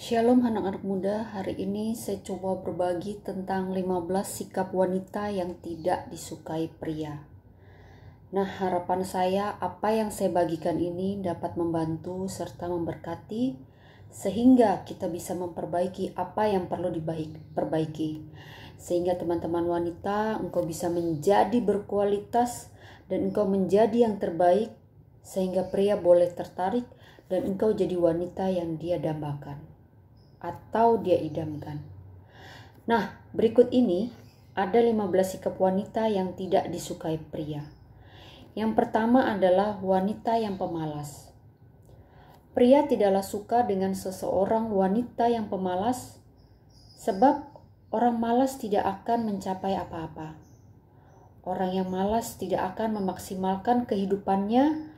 Shalom anak-anak muda, hari ini saya coba berbagi tentang 15 sikap wanita yang tidak disukai pria. Nah, harapan saya apa yang saya bagikan ini dapat membantu serta memberkati sehingga kita bisa memperbaiki apa yang perlu diperbaiki. Sehingga teman-teman wanita, engkau bisa menjadi berkualitas dan engkau menjadi yang terbaik sehingga pria boleh tertarik dan engkau jadi wanita yang dia dambakan atau dia idamkan. Nah, berikut ini ada 15 sikap wanita yang tidak disukai pria. Yang pertama adalah wanita yang pemalas. Pria tidaklah suka dengan seseorang wanita yang pemalas sebab orang malas tidak akan mencapai apa-apa. Orang yang malas tidak akan memaksimalkan kehidupannya,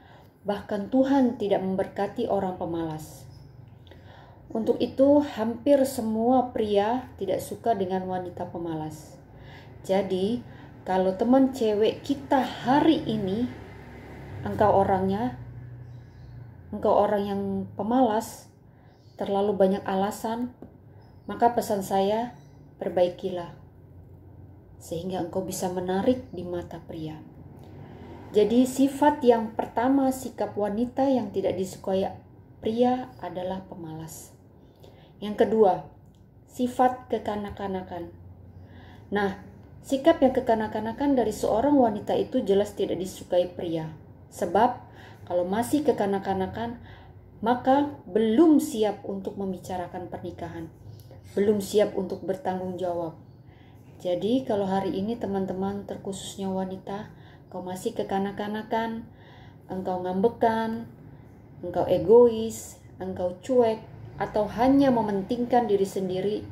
bahkan Tuhan tidak memberkati orang pemalas. Untuk itu, hampir semua pria tidak suka dengan wanita pemalas. Jadi, kalau teman cewek kita hari ini, engkau orangnya, engkau orang yang pemalas, terlalu banyak alasan, maka pesan saya, perbaikilah. Sehingga engkau bisa menarik di mata pria. Jadi sifat yang pertama sikap wanita yang tidak disukai pria adalah pemalas. Yang kedua, sifat kekanak-kanakan. Nah, sikap yang kekanak-kanakan dari seorang wanita itu jelas tidak disukai pria. Sebab kalau masih kekanak-kanakan, maka belum siap untuk membicarakan pernikahan. Belum siap untuk bertanggung jawab. Jadi kalau hari ini teman-teman terkhususnya wanita, kau masih kekanak-kanakan, engkau ngambekan, engkau egois, engkau cuek, atau hanya mementingkan diri sendiri,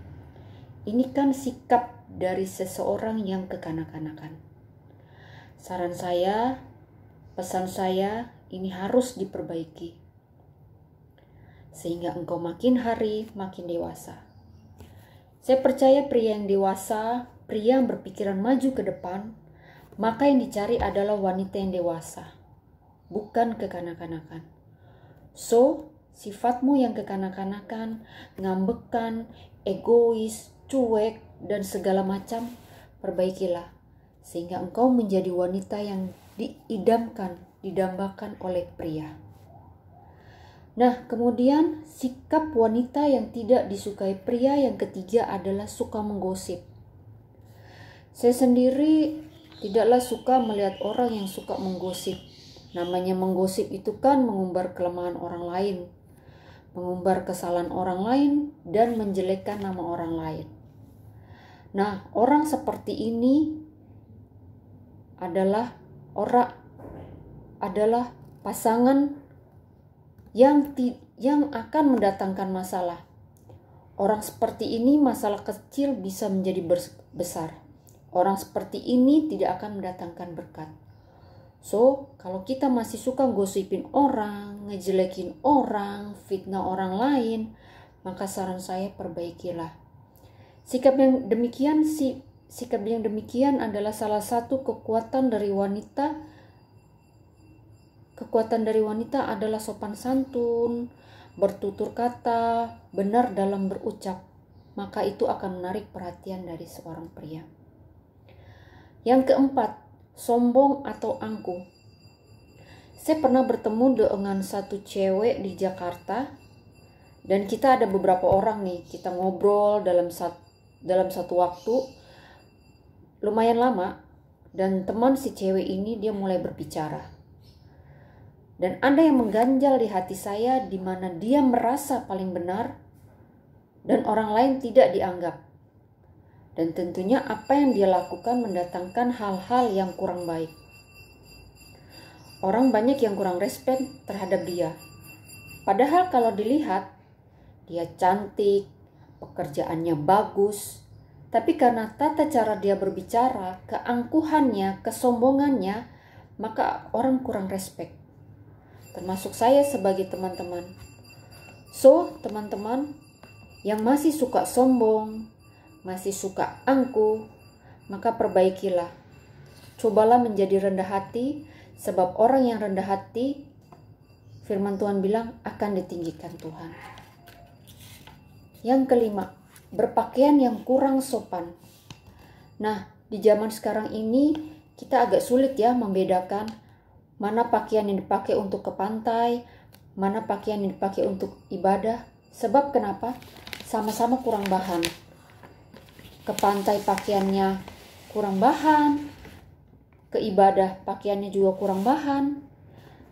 ini kan sikap dari seseorang yang kekanak-kanakan. Saran saya, pesan saya, ini harus diperbaiki. Sehingga engkau makin hari makin dewasa. Saya percaya pria yang dewasa, pria yang berpikiran maju ke depan, maka yang dicari adalah wanita yang dewasa, bukan kekanak-kanakan. So, Sifatmu yang kekanak-kanakan, ngambekan, egois, cuek, dan segala macam, perbaikilah. Sehingga engkau menjadi wanita yang diidamkan, didambakan oleh pria. Nah, kemudian sikap wanita yang tidak disukai pria yang ketiga adalah suka menggosip. Saya sendiri tidaklah suka melihat orang yang suka menggosip. Namanya menggosip itu kan mengumbar kelemahan orang lain, mengumbar kesalahan orang lain, dan menjelekkan nama orang lain. Nah, orang seperti ini adalah orang adalah pasangan yang ti, yang akan mendatangkan masalah. Orang seperti ini masalah kecil bisa menjadi besar. Orang seperti ini tidak akan mendatangkan berkat. So, kalau kita masih suka gosipin orang, ngejelekin orang, fitnah orang lain, maka saran saya perbaikilah. Sikap yang demikian si sikap yang demikian adalah salah satu kekuatan dari wanita. Kekuatan dari wanita adalah sopan santun, bertutur kata, benar dalam berucap. Maka itu akan menarik perhatian dari seorang pria. Yang keempat, sombong atau angkuh. Saya pernah bertemu dengan satu cewek di Jakarta dan kita ada beberapa orang nih, kita ngobrol dalam satu dalam satu waktu lumayan lama dan teman si cewek ini dia mulai berbicara. Dan ada yang mengganjal di hati saya di mana dia merasa paling benar dan orang lain tidak dianggap dan tentunya apa yang dia lakukan mendatangkan hal-hal yang kurang baik. Orang banyak yang kurang respect terhadap dia. Padahal kalau dilihat, dia cantik, pekerjaannya bagus, tapi karena tata cara dia berbicara, keangkuhannya, kesombongannya, maka orang kurang respect. Termasuk saya sebagai teman-teman. So, teman-teman yang masih suka sombong, masih suka angku, maka perbaikilah. Cobalah menjadi rendah hati, sebab orang yang rendah hati, firman Tuhan bilang akan ditinggikan Tuhan. Yang kelima, berpakaian yang kurang sopan. Nah, di zaman sekarang ini kita agak sulit ya membedakan mana pakaian yang dipakai untuk ke pantai, mana pakaian yang dipakai untuk ibadah. Sebab kenapa? Sama-sama kurang bahan ke pantai pakaiannya kurang bahan, ke ibadah pakaiannya juga kurang bahan.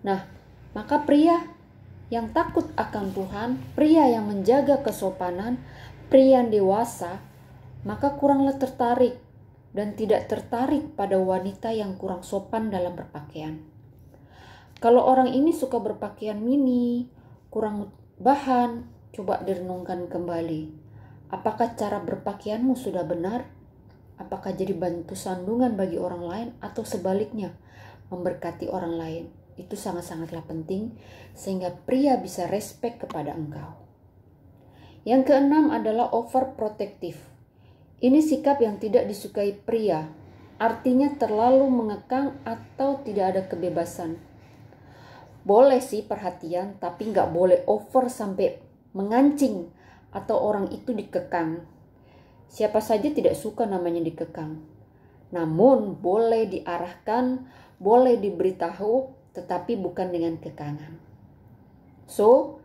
Nah, maka pria yang takut akan Tuhan, pria yang menjaga kesopanan, pria yang dewasa, maka kuranglah tertarik dan tidak tertarik pada wanita yang kurang sopan dalam berpakaian. Kalau orang ini suka berpakaian mini, kurang bahan, coba direnungkan kembali Apakah cara berpakaianmu sudah benar? Apakah jadi bantu sandungan bagi orang lain atau sebaliknya memberkati orang lain? Itu sangat-sangatlah penting sehingga pria bisa respek kepada engkau. Yang keenam adalah overprotective. Ini sikap yang tidak disukai pria, artinya terlalu mengekang atau tidak ada kebebasan. Boleh sih perhatian, tapi nggak boleh over sampai mengancing atau orang itu dikekang. Siapa saja tidak suka namanya dikekang. Namun boleh diarahkan, boleh diberitahu, tetapi bukan dengan kekangan. So,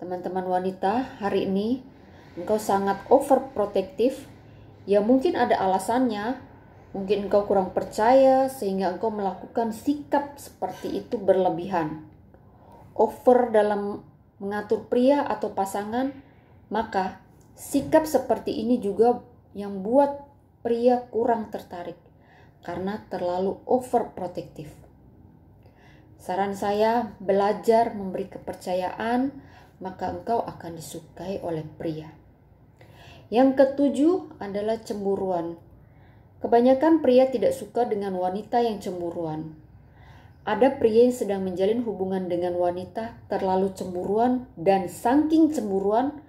teman-teman wanita, hari ini engkau sangat overprotective. Ya mungkin ada alasannya, mungkin engkau kurang percaya sehingga engkau melakukan sikap seperti itu berlebihan. Over dalam mengatur pria atau pasangan maka, sikap seperti ini juga yang buat pria kurang tertarik karena terlalu overprotektif. Saran saya, belajar memberi kepercayaan, maka engkau akan disukai oleh pria. Yang ketujuh adalah cemburuan. Kebanyakan pria tidak suka dengan wanita yang cemburuan. Ada pria yang sedang menjalin hubungan dengan wanita terlalu cemburuan dan saking cemburuan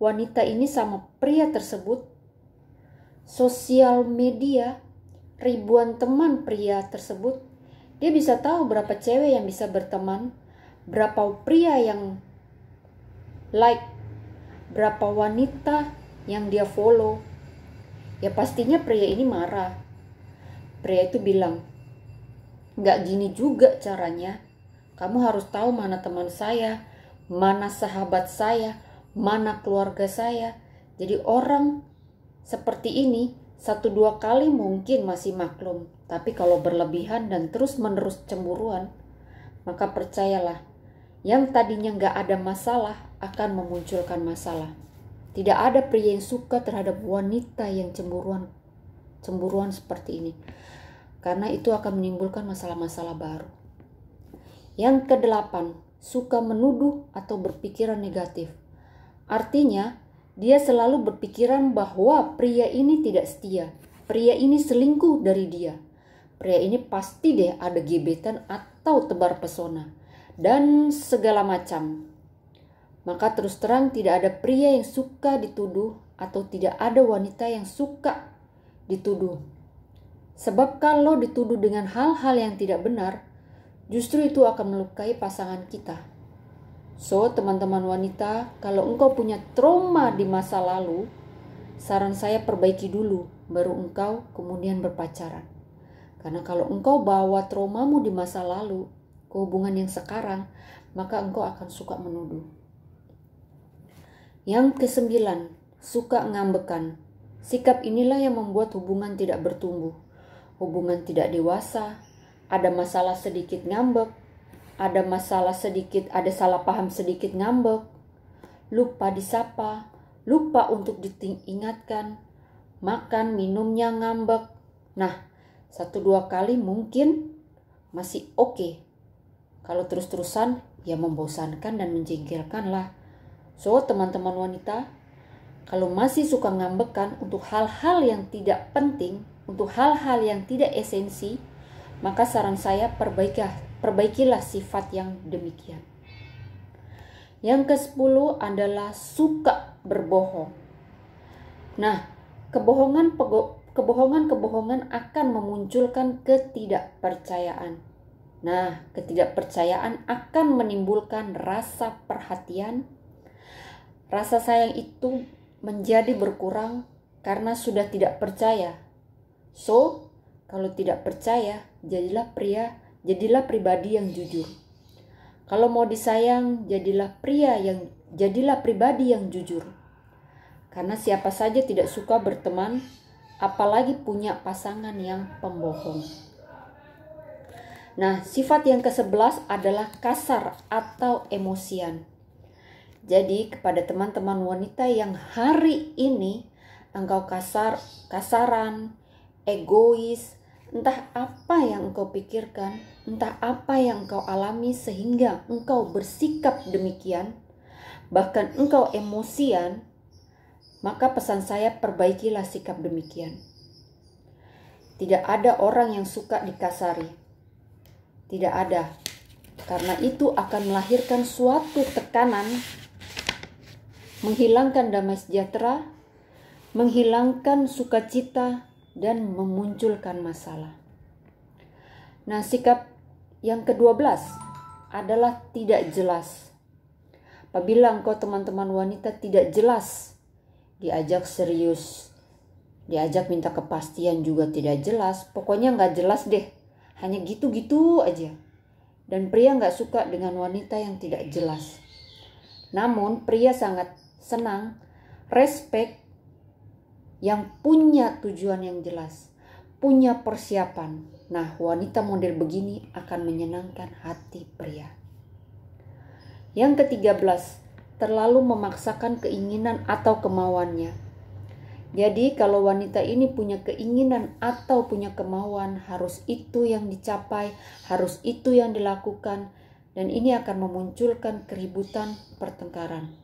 wanita ini sama pria tersebut, sosial media, ribuan teman pria tersebut, dia bisa tahu berapa cewek yang bisa berteman, berapa pria yang like, berapa wanita yang dia follow. Ya pastinya pria ini marah. Pria itu bilang, nggak gini juga caranya. Kamu harus tahu mana teman saya, mana sahabat saya, mana keluarga saya. Jadi orang seperti ini satu dua kali mungkin masih maklum, tapi kalau berlebihan dan terus-menerus cemburuan, maka percayalah, yang tadinya nggak ada masalah akan memunculkan masalah. Tidak ada pria yang suka terhadap wanita yang cemburuan cemburuan seperti ini. Karena itu akan menimbulkan masalah-masalah baru. Yang kedelapan, suka menuduh atau berpikiran negatif. Artinya, dia selalu berpikiran bahwa pria ini tidak setia, pria ini selingkuh dari dia. Pria ini pasti deh ada gebetan atau tebar pesona dan segala macam. Maka terus terang tidak ada pria yang suka dituduh atau tidak ada wanita yang suka dituduh. Sebab kalau dituduh dengan hal-hal yang tidak benar, justru itu akan melukai pasangan kita. So, teman-teman wanita, kalau engkau punya trauma di masa lalu, saran saya perbaiki dulu, baru engkau kemudian berpacaran. Karena kalau engkau bawa traumamu di masa lalu ke hubungan yang sekarang, maka engkau akan suka menuduh. Yang kesembilan, suka ngambekan. Sikap inilah yang membuat hubungan tidak bertumbuh. Hubungan tidak dewasa, ada masalah sedikit ngambek, ada masalah sedikit, ada salah paham sedikit ngambek, lupa disapa, lupa untuk diingatkan, makan minumnya ngambek. Nah, satu dua kali mungkin masih oke. Okay. Kalau terus-terusan ya membosankan dan menjengkelkan lah. So, teman-teman wanita, kalau masih suka ngambekan untuk hal-hal yang tidak penting, untuk hal-hal yang tidak esensi, maka saran saya perbaikah. Perbaikilah sifat yang demikian. Yang ke-10 adalah suka berbohong. Nah, kebohongan kebohongan-kebohongan akan memunculkan ketidakpercayaan. Nah, ketidakpercayaan akan menimbulkan rasa perhatian. Rasa sayang itu menjadi berkurang karena sudah tidak percaya. So, kalau tidak percaya, jadilah pria jadilah pribadi yang jujur. Kalau mau disayang, jadilah pria yang jadilah pribadi yang jujur. Karena siapa saja tidak suka berteman, apalagi punya pasangan yang pembohong. Nah, sifat yang ke-11 adalah kasar atau emosian. Jadi, kepada teman-teman wanita yang hari ini engkau kasar, kasaran, egois, Entah apa yang engkau pikirkan, entah apa yang engkau alami sehingga engkau bersikap demikian, bahkan engkau emosian, maka pesan saya perbaikilah sikap demikian. Tidak ada orang yang suka dikasari. Tidak ada. Karena itu akan melahirkan suatu tekanan menghilangkan damai sejahtera, menghilangkan sukacita, dan memunculkan masalah. Nah, sikap yang ke-12 adalah tidak jelas. Apabila engkau teman-teman wanita tidak jelas, diajak serius, diajak minta kepastian juga tidak jelas, pokoknya nggak jelas deh, hanya gitu-gitu aja. Dan pria nggak suka dengan wanita yang tidak jelas. Namun pria sangat senang, respect yang punya tujuan yang jelas, punya persiapan. Nah, wanita model begini akan menyenangkan hati pria. Yang ketiga belas, terlalu memaksakan keinginan atau kemauannya. Jadi, kalau wanita ini punya keinginan atau punya kemauan, harus itu yang dicapai, harus itu yang dilakukan, dan ini akan memunculkan keributan pertengkaran.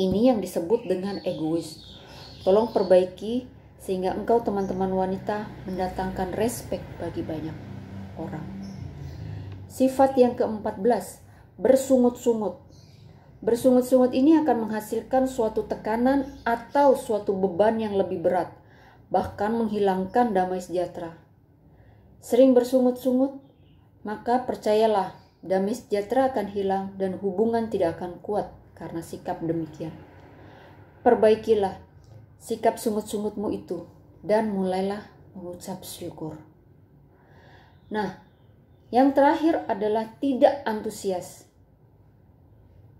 Ini yang disebut dengan egois Tolong perbaiki sehingga engkau teman-teman wanita mendatangkan respek bagi banyak orang. Sifat yang ke-14, bersungut-sungut. Bersungut-sungut ini akan menghasilkan suatu tekanan atau suatu beban yang lebih berat, bahkan menghilangkan damai sejahtera. Sering bersungut-sungut, maka percayalah damai sejahtera akan hilang dan hubungan tidak akan kuat karena sikap demikian. Perbaikilah sikap sungut-sungutmu itu dan mulailah mengucap syukur. Nah, yang terakhir adalah tidak antusias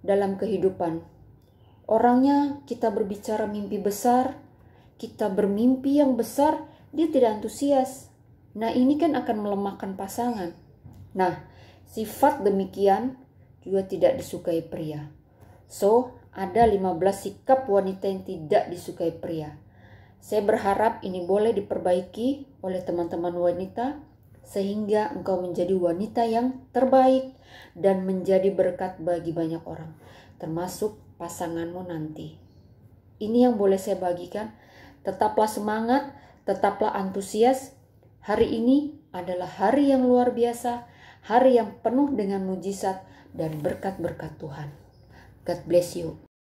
dalam kehidupan. Orangnya kita berbicara mimpi besar, kita bermimpi yang besar, dia tidak antusias. Nah, ini kan akan melemahkan pasangan. Nah, sifat demikian juga tidak disukai pria. So, ada 15 sikap wanita yang tidak disukai pria. Saya berharap ini boleh diperbaiki oleh teman-teman wanita sehingga engkau menjadi wanita yang terbaik dan menjadi berkat bagi banyak orang, termasuk pasanganmu nanti. Ini yang boleh saya bagikan. Tetaplah semangat, tetaplah antusias. Hari ini adalah hari yang luar biasa, hari yang penuh dengan mujizat dan berkat-berkat Tuhan. God bless you.